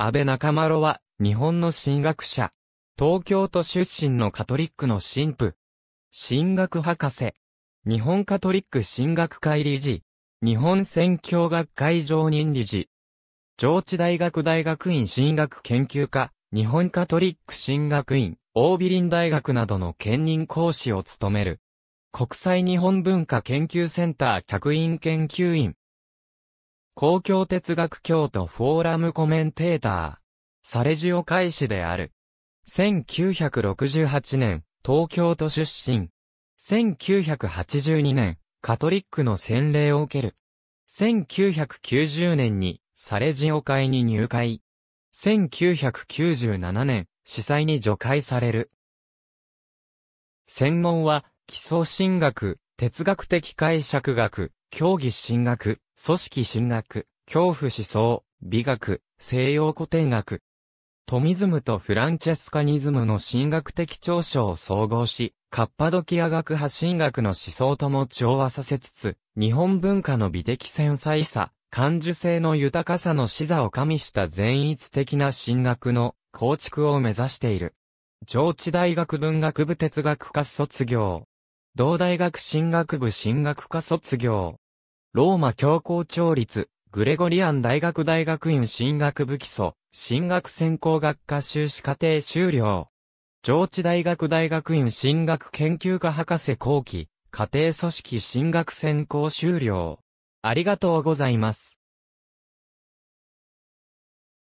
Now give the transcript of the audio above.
安倍中丸は、日本の神学者。東京都出身のカトリックの神父。神学博士。日本カトリック神学会理事。日本宣教学会常任理事。上智大学大学院神学研究科、日本カトリック神学院、ビ美林大学などの兼任講師を務める。国際日本文化研究センター客員研究員。公共哲学教徒フォーラムコメンテーター、サレジオ開始である。1968年、東京都出身。1982年、カトリックの洗礼を受ける。1990年に、サレジオ会に入会。1997年、司祭に除会される。専門は、基礎神学、哲学的解釈学、競技進学、組織進学、恐怖思想、美学、西洋古典学。トミズムとフランチェスカニズムの神学的長所を総合し、カッパドキア学派神学の思想とも調和させつつ、日本文化の美的繊細さ、感受性の豊かさの視座を加味した善逸的な神学の構築を目指している。上智大学文学部哲学科卒業。同大学進学部進学科卒業。ローマ教皇調立、グレゴリアン大学大学院進学部基礎、進学専攻学科修士課程修了。上智大学大学院進学研究科博士後期、家庭組織進学専攻修了。ありがとうございます。